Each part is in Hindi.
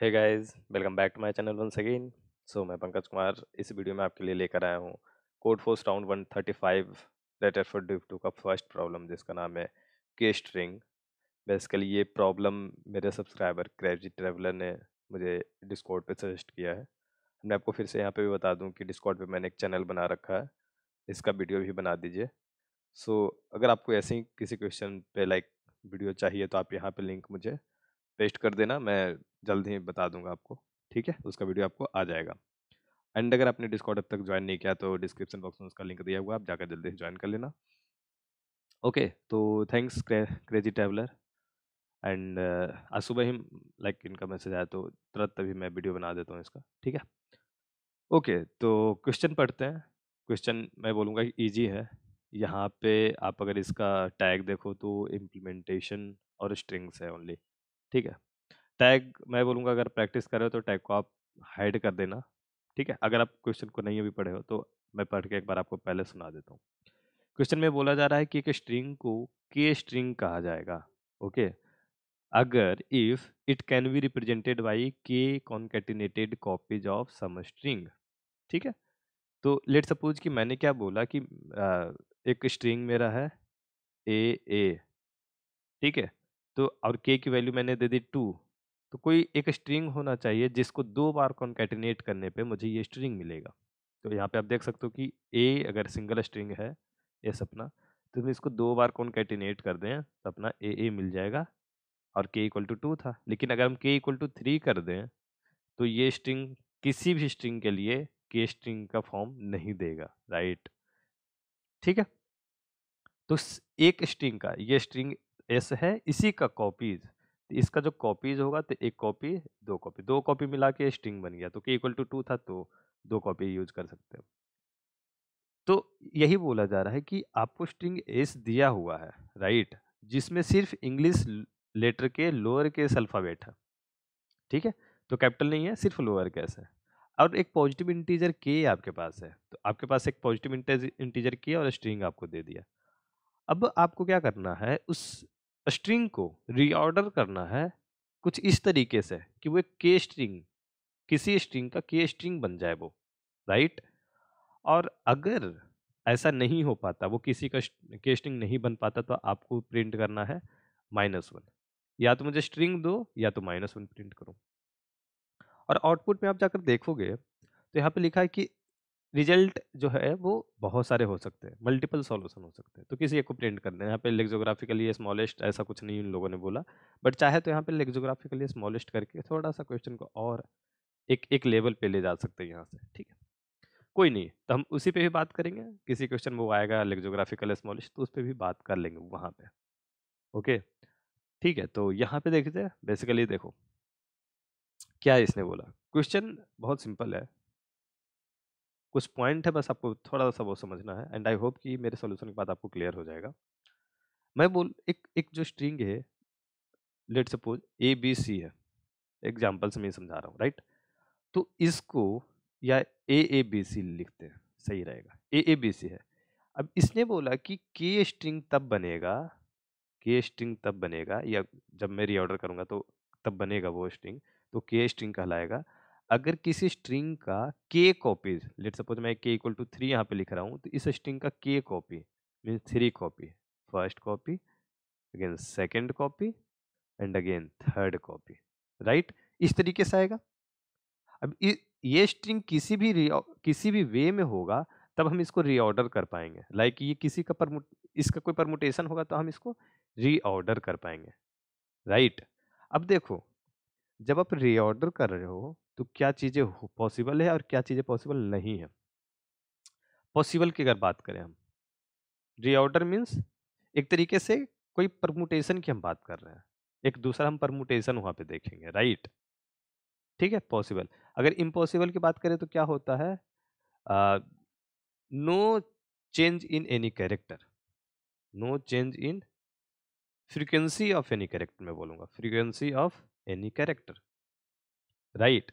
है guys welcome back to my channel once again so मैं पंकज कुमार इस वीडियो में आपके लिए लेकर आया हूँ Codeforces round one thirty five letter for div two का फर्स्ट प्रॉब्लम जिसका नाम है के स्ट्रिंग बेसिकली ये प्रॉब्लम मेरे सब्सक्राइबर क्रेजी ट्रेवलर ने मुझे डिस्कॉर्ड पे सजेस्ट किया है मैं आपको फिर से यहाँ पे भी बता दूँ कि डिस्कॉर्ड पे मैंने एक चैनल बना रखा है इसका वीडियो भी बना दीजिए सो so, अगर आपको ऐसे ही किसी क्वेश्चन पे लाइक वीडियो चाहिए तो आप यहाँ पे लिंक मुझे पेस्ट कर देना मैं जल्द ही बता दूंगा आपको ठीक है उसका वीडियो आपको आ जाएगा एंड अगर आपने डिस्कॉर्ड अब तक ज्वाइन नहीं किया तो डिस्क्रिप्शन बॉक्स में उसका लिंक दिया हुआ आप जाकर जल्दी से ज्वाइन कर लेना ओके तो थैंक्स क्रेजी ट्रेवलर एंड आज सुबह ही लाइक इनका मैसेज आया तो तुरंत तभी मैं वीडियो बना देता हूँ इसका ठीक है ओके तो क्वेश्चन पढ़ते हैं क्वेश्चन मैं बोलूँगा कि ईजी है यहाँ पे आप अगर इसका टैग देखो तो इम्प्लीमेंटेशन और स्ट्रिंग्स है ओनली ठीक है टैग मैं बोलूँगा अगर प्रैक्टिस कर रहे हो तो टैग को आप हाइड कर देना ठीक है अगर आप क्वेश्चन को नहीं अभी पढ़े हो तो मैं पढ़ के एक बार आपको पहले सुना देता हूँ क्वेश्चन में बोला जा रहा है कि एक स्ट्रिंग को के स्ट्रिंग कहा जाएगा ओके अगर if it can be represented by K concatenated copies of some string ठीक है तो लेट सपोज कि मैंने क्या बोला कि एक स्ट्रिंग मेरा है ए ए ठीक है तो और के की वैल्यू मैंने दे दी टू तो कोई एक स्ट्रिंग होना चाहिए जिसको दो बार कॉन्कैटिनेट करने पे मुझे ये स्ट्रिंग मिलेगा तो यहाँ पे आप देख सकते हो कि ए अगर सिंगल स्ट्रिंग है ये सपना तो हम इसको दो बार कॉन्कैटिनेट कर दें तो अपना ए ए मिल जाएगा और के इक्वल टू टू था लेकिन अगर हम के इक्वल टू थ्री कर दें तो ये स्ट्रिंग किसी भी स्ट्रिंग के लिए के स्ट्रिंग का फॉर्म नहीं देगा राइट ठीक है तो एक स्ट्रिंग का ये स्ट्रिंग एस है इसी का कॉपीज इसका जो कॉपीज होगा तो एक कॉपी दो कॉपी दो कॉपी मिला के स्ट्रिंग बन गया तो के इक्वल टू टू था तो दो कॉपी यूज कर सकते हो तो यही बोला जा रहा है कि आपको स्ट्रिंग एस दिया हुआ है राइट जिसमें सिर्फ इंग्लिश लेटर के लोअर के अल्फ़ाबेट है ठीक है तो कैपिटल नहीं है सिर्फ लोअर केस है और एक पॉजिटिव इंटीजर के आपके पास है तो आपके पास एक पॉजिटिव इंटीजर के और स्ट्रिंग आपको दे दिया अब आपको क्या करना है उस स्ट्रिंग को रीऑर्डर करना है कुछ इस तरीके से कि वो के स्ट्रिंग किसी स्ट्रिंग का के स्ट्रिंग बन जाए वो राइट और अगर ऐसा नहीं हो पाता वो किसी का के स्ट्रिंग नहीं बन पाता तो आपको प्रिंट करना है माइनस वन या तो मुझे स्ट्रिंग दो या तो माइनस वन प्रिंट करो और आउटपुट में आप जाकर देखोगे तो यहाँ पे लिखा है कि रिजल्ट जो है वो बहुत सारे हो सकते हैं मल्टीपल सॉल्यूशन हो सकते हैं तो किसी एक को प्रिंट कर देना यहाँ पे लेग्जोग्राफिकली स्मॉलेस्ट ऐसा कुछ नहीं उन लोगों ने बोला बट चाहे तो यहाँ पे लेग्जोग्राफिकली स्मॉलेस्ट करके थोड़ा सा क्वेश्चन को और एक एक लेवल पे ले जा सकते हैं यहाँ से ठीक है कोई नहीं तो हम उसी पर भी बात करेंगे किसी क्वेश्चन वो आएगा लेग्जोग्राफिकल स्मॉलिश तो उस पर भी बात कर लेंगे वहाँ पर ओके ठीक है तो यहाँ पर देखते बेसिकली देखो क्या इसने बोला क्वेश्चन बहुत सिंपल है कुछ पॉइंट है बस आपको थोड़ा सा वो समझना है एंड आई होप कि मेरे सोल्यूशन के बाद आपको क्लियर हो जाएगा मैं बोल एक एक जो स्ट्रिंग है let suppose A B C है एग्जाम्पल से मैं समझा रहा हूँ राइट तो इसको या ए ए बी सी लिखते हैं सही रहेगा ए ए बी सी है अब इसने बोला कि के स्ट्रिंग तब बनेगा के स्ट्रिंग तब बनेगा या जब मैं रीऑर्डर करूँगा तो तब बनेगा वो स्ट्रिंग तो के स्ट्रिंग कहलाएगा अगर किसी स्ट्रिंग का के कॉपीज लेट सपोज मैं के इक्वल टू थ्री यहाँ पे लिख रहा हूँ तो इस स्ट्रिंग का K copy mean three copy first copy again second copy and again third copy right इस तरीके से आएगा अब ये स्ट्रिंग किसी भी किसी भी वे में होगा तब हम इसको रीऑर्डर कर पाएंगे लाइक like ये किसी का परमुट इसका कोई परमुटेशन होगा तो हम इसको रीऑर्डर कर पाएंगे राइट right? अब देखो जब आप रीऑर्डर कर रहे हो तो क्या चीज़ें पॉसिबल है और क्या चीज़ें पॉसिबल नहीं है पॉसिबल की अगर बात करें हम रीऑर्डर मीन्स एक तरीके से कोई परमुटेशन की हम बात कर रहे हैं एक दूसरा हम परमुटेशन वहाँ पे देखेंगे राइट ठीक है पॉसिबल अगर इम्पॉसिबल की बात करें तो क्या होता है no change in any character no change in frequency of any character मैं बोलूँगा frequency of any character right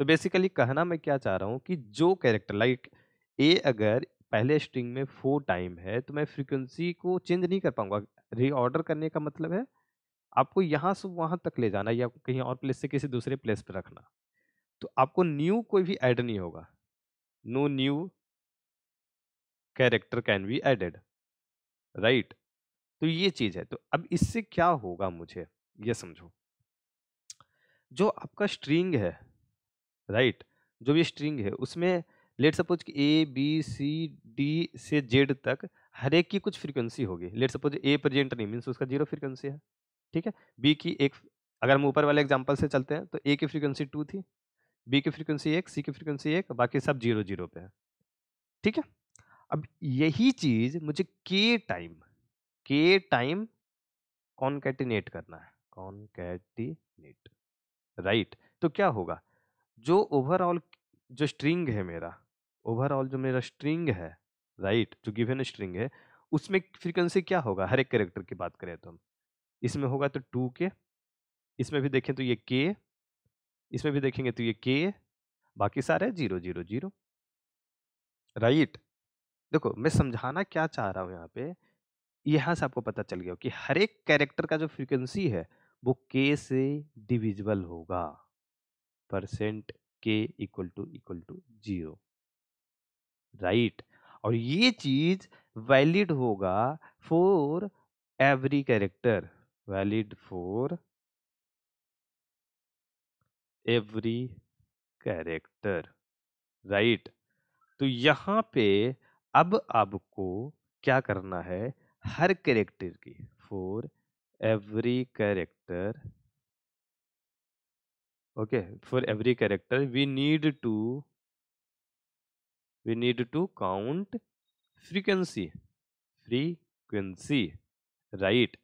तो बेसिकली कहना मैं क्या चाह रहा हूँ कि जो कैरेक्टर लाइक ए अगर पहले स्ट्रिंग में फोर टाइम है तो मैं फ्रीक्वेंसी को चेंज नहीं कर पाऊंगा रीऑर्डर करने का मतलब है आपको यहाँ से वहाँ तक ले जाना या कहीं और प्लेस से किसी दूसरे प्लेस पर रखना तो आपको न्यू कोई भी ऐड नहीं होगा no new character can be added right तो ये चीज़ है तो अब इससे क्या होगा मुझे ये समझो जो आपका स्ट्रिंग है राइट जो भी स्ट्रिंग है उसमें लेट सपोज कि ए बी सी डी से जेड तक हर एक की कुछ फ्रीक्वेंसी होगी लेट सपोज ए प्रेजेंट नहीं मीन्स उसका जीरो फ्रीक्वेंसी है ठीक है बी की एक अगर हम ऊपर वाले एग्जाम्पल से चलते हैं तो ए की फ्रीक्वेंसी टू थी बी की फ्रीक्वेंसी एक सी की फ्रीक्वेंसी एक बाकी सब जीरो जीरो पे है ठीक है अब यही चीज़ मुझे के टाइम के टाइम कॉन्कैटिनेट करना है कॉन्कैटिनेट राइट right. तो क्या होगा जो ओवरऑल जो स्ट्रिंग है मेरा ओवरऑल जो मेरा स्ट्रिंग है राइट जो गिवन स्ट्रिंग है उसमें फ्रीक्वेंसी क्या होगा हर एक करेक्टर की बात करें तो हम इसमें होगा तो टू के इसमें भी देखें तो ये के इसमें भी देखेंगे तो ये के बाकी सारे जीरो जीरो जीरो राइट देखो मैं समझाना क्या चाह रहा हूँ यहाँ पे यहाँ से आपको पता चल गया कि हर एक कैरेक्टर का जो फ्रीक्वेंसी है वो के से डिविजिबल होगा percent K equal to equal to zero right और ये चीज वैलिड होगा for every character valid for every character right तो यहां पे अब आपको क्या करना है हर कैरेक्टर की for every character okay for every character we need to we need to count frequency frequency right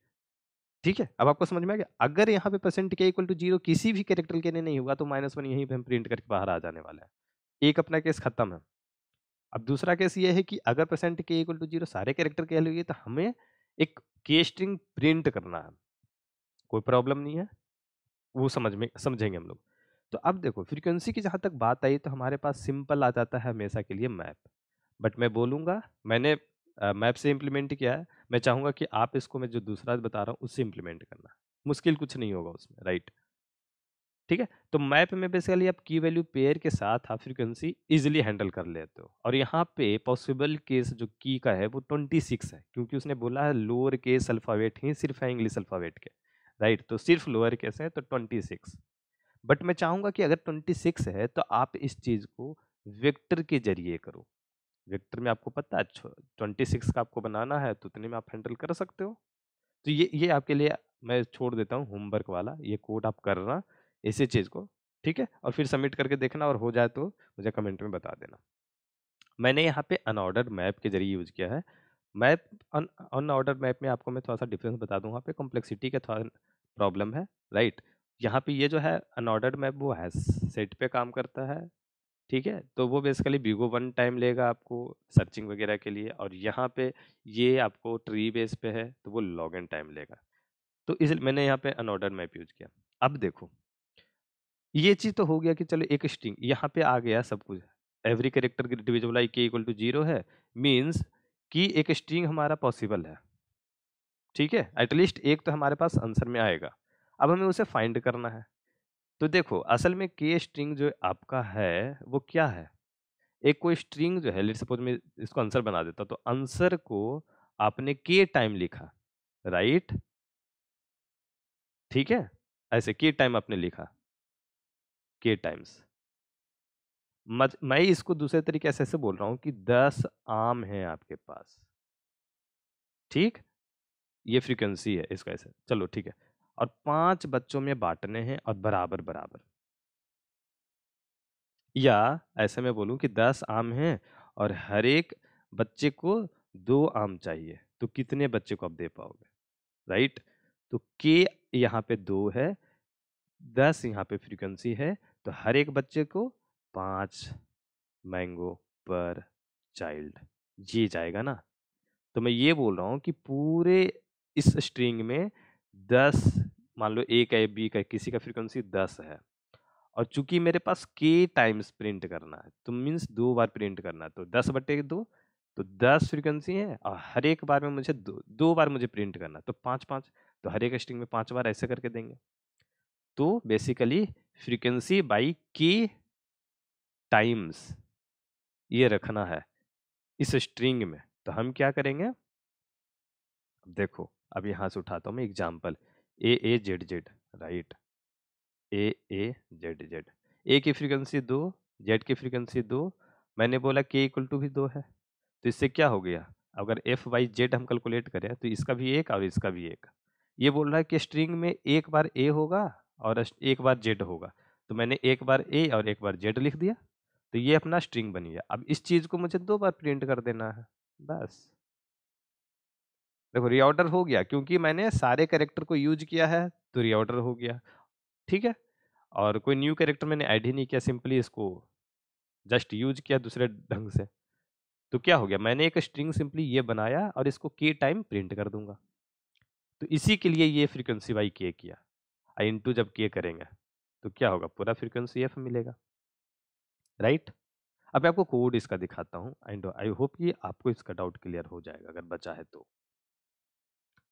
ठीक है अब आपको समझ में आ गया अगर यहाँ पे percent K equal to zero किसी भी कैरेक्टर के लिए नहीं होगा तो माइनस वन यहीं पे हम प्रिंट करके बाहर आ जाने वाला है एक अपना केस खत्म है अब दूसरा केस ये है कि अगर percent K equal to zero सारे कैरेक्टर के लिए तो हमें एक केस्ट्रिंग प्रिंट करना है कोई प्रॉब्लम नहीं है वो समझ में समझेंगे हम लोग तो अब देखो फ्रीक्वेंसी की जहाँ तक बात आई तो हमारे पास सिंपल आ जाता है हमेशा के लिए मैप बट मैं बोलूँगा मैंने मैप से इम्प्लीमेंट किया है मैं चाहूँगा कि आप इसको मैं जो दूसरा बता रहा हूँ उससे इम्प्लीमेंट करना मुश्किल कुछ नहीं होगा उसमें राइट ठीक है तो मैप में बेसिकली आप की वैल्यू पेयर के साथ आप फ्रीक्वेंसी इजिली हैंडल कर लेते हो और यहाँ पे पॉसिबल केस जो की का है वो ट्वेंटी सिक्स है क्योंकि उसने बोला है लोअर केस अल्फ़ावेट ही सिर्फ है इंग्लिश अल्फ़ावेट के राइट तो सिर्फ लोअर केस है तो ट्वेंटी सिक्स बट मैं चाहूँगा कि अगर ट्वेंटी सिक्स है तो आप इस चीज़ को वेक्टर के जरिए करो वेक्टर में आपको पता है ट्वेंटी सिक्स का आपको बनाना है तो उतने में आप हैंडल कर सकते हो तो ये ये आपके लिए मैं छोड़ देता हूँ होमवर्क वाला ये कोड आप करना इसी चीज़ को ठीक है और फिर सबमिट करके देखना और हो जाए तो मुझे कमेंट में बता देना मैंने यहाँ पे अनऑर्डर मैप के जरिए यूज़ किया है मैप ऑर्डर मैप में आपको मैं थोड़ा सा डिफरेंस बता दूँ वहाँ पे कॉम्प्लेक्सिटी का थोड़ा प्रॉब्लम है राइट यहाँ पे ये जो है अनऑर्डर्ड मैप वो है सेट पे काम करता है ठीक है तो वो बेसिकली बीगो वन टाइम लेगा आपको सर्चिंग वगैरह के लिए और यहाँ पे ये आपको ट्री बेस पे है तो वो लॉग इन टाइम लेगा तो इस मैंने यहाँ पे अनऑर्डर मैप यूज किया अब देखो ये चीज़ तो हो गया कि चलो एक स्ट्रिंग यहाँ पे आ गया सब कुछ every character divisible by K equal to zero है मीन्स कि एक स्ट्रिंग हमारा पॉसिबल है ठीक है एटलीस्ट एक तो हमारे पास आंसर में आएगा अब हमें उसे फाइंड करना है तो देखो असल में के स्ट्रिंग जो आपका है वो क्या है एक कोई स्ट्रिंग जो है लेट सपोज मैं इसको आंसर बना देता तो आंसर को आपने के टाइम लिखा राइट ठीक है ऐसे के टाइम आपने लिखा के टाइम्स मैं इसको दूसरे तरीके से ऐसे बोल रहा हूँ कि दस आम हैं आपके पास ठीक ये फ्रीक्वेंसी है इसका ऐसे चलो ठीक है और पांच बच्चों में बांटने हैं और बराबर बराबर या ऐसे मैं बोलूँ कि दस आम हैं और हर एक बच्चे को दो आम चाहिए तो कितने बच्चे को आप दे पाओगे राइट तो के यहाँ पे दो है दस यहाँ पे फ्रीक्वेंसी है तो हर एक बच्चे को पाँच मैंगो पर चाइल्ड ये जाएगा ना तो मैं ये बोल रहा हूँ कि पूरे इस स्ट्रिंग में दस मान लो ए का बी का किसी का फ्रीक्वेंसी दस है और चूंकि मेरे पास के टाइम्स प्रिंट करना है तो मीन्स दो बार प्रिंट करना है तो दस बटे दो तो दस फ्रीक्वेंसी है और हर एक बार में मुझे दो दो बार मुझे प्रिंट करना तो पाँच पाँच तो हर एक स्ट्रिंग में पाँच बार ऐसे करके देंगे तो basically frequency by K times ये रखना है इस स्ट्रिंग में तो हम क्या करेंगे देखो अब यहां से उठाता हूँ मैं example A A Z Z right A A Z Z A की फ्रीक्वेंसी दो जेड की फ्रीक्वेंसी दो मैंने बोला के इक्वल टू भी दो है तो इससे क्या हो गया अगर एफ वाई जेड हम कैलकुलेट करें तो इसका भी एक और इसका भी एक ये बोल रहा है कि स्ट्रिंग में एक बार ए होगा और एक बार जेड होगा तो मैंने एक बार ए और एक बार जेड लिख दिया तो ये अपना स्ट्रिंग बन गया अब इस चीज़ को मुझे दो बार प्रिंट कर देना है बस देखो रिऑर्डर हो गया क्योंकि मैंने सारे करेक्टर को यूज किया है तो रीऑर्डर हो गया ठीक है और कोई न्यू करेक्टर मैंने ऐड ही नहीं किया सिंपली इसको जस्ट यूज किया दूसरे ढंग से तो क्या हो गया मैंने एक स्ट्रिंग सिंपली ये बनाया और इसको के टाइम प्रिंट कर दूंगा तो इसी के लिए ये फ्रिक्वेंसी वाई के किया आई टू जब के करेंगे तो क्या होगा पूरा फ्रिक्वेंसी एफ मिलेगा राइट अब मैं आपको कोड इसका दिखाता हूँ एंड आई होप कि आपको इसका डाउट क्लियर हो जाएगा अगर बचा है तो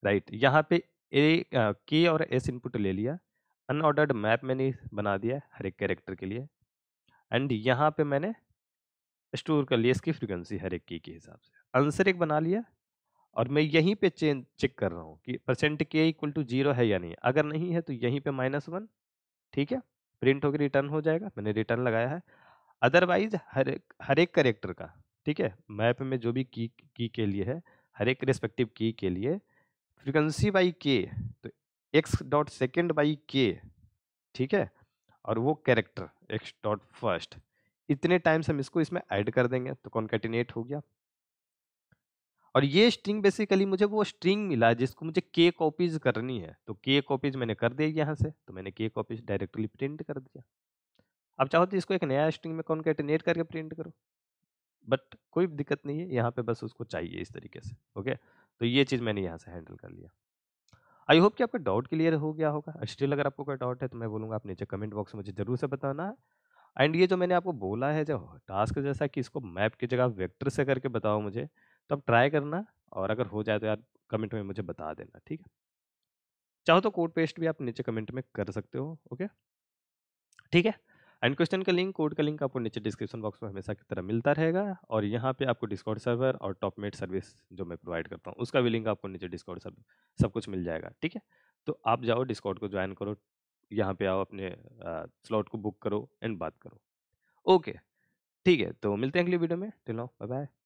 राइट right, यहाँ पे ए के और एस इनपुट ले लिया अनऑर्डर्ड मैप मैंने बना दिया हर एक कैरेक्टर के लिए एंड यहाँ पे मैंने स्टोर कर लिया इसकी फ्रिक्वेंसी हर एक की के हिसाब से आंसर एक बना लिया और मैं यहीं पे चेंज चेक कर रहा हूँ कि percent K equal to zero है या नहीं अगर नहीं है तो यहीं पे माइनस वन ठीक है प्रिंट होकर रिटर्न हो जाएगा मैंने रिटर्न लगाया है अदरवाइज हर हर एक करेक्टर का ठीक है मैप में जो भी की की के लिए है हर एक रेस्पेक्टिव की के लिए फ्रीक्वेंसी बाई के तो एक्स डॉट सेकेंड बाई के ठीक है और वो कैरेक्टर एक्स डॉट फर्स्ट इतने टाइम्स हम इसको इसमें ऐड कर देंगे तो कॉन्केटिनेट हो गया और ये स्ट्रिंग बेसिकली मुझे वो स्ट्रिंग मिला जिसको मुझे के कॉपीज करनी है तो के कॉपीज मैंने कर दिया यहाँ से तो मैंने के कॉपीज डायरेक्टली प्रिंट कर दिया आप चाहो तो इसको एक नया स्ट्रिंग में कॉन्केटिनेट करके प्रिंट करो बट कोई दिक्कत नहीं है यहाँ पे बस उसको चाहिए इस तरीके से ओके तो ये चीज़ मैंने यहाँ से हैंडल कर लिया आई होप कि आपका डाउट क्लियर हो गया होगा स्टिल अगर आपको कोई डाउट है तो मैं बोलूँगा आप नीचे कमेंट बॉक्स में मुझे ज़रूर से बताना है एंड ये जो मैंने आपको बोला है जो टास्क जैसा कि इसको मैप की जगह वेक्टर से करके बताओ मुझे तो आप ट्राई करना और अगर हो जाए तो यार कमेंट में मुझे बता देना ठीक है चाहो तो कोड पेस्ट भी आप नीचे कमेंट में कर सकते हो ओके ठीक है एंड क्वेश्चन का लिंक कोड का लिंक आपको नीचे डिस्क्रिप्शन बॉक्स में हमेशा की तरह मिलता रहेगा और यहाँ पे आपको डिस्काउंट सर्वर और टॉपमेट सर्विस जो मैं प्रोवाइड करता हूँ उसका भी लिंक आपको नीचे डिस्काउंट सर्वर सब कुछ मिल जाएगा ठीक है तो आप जाओ डिस्काउंट को ज्वाइन करो यहाँ पे आओ अपने स्लॉट को बुक करो एंड बात करो ओके ठीक है तो मिलते हैं अगली वीडियो में टिल बाय बाय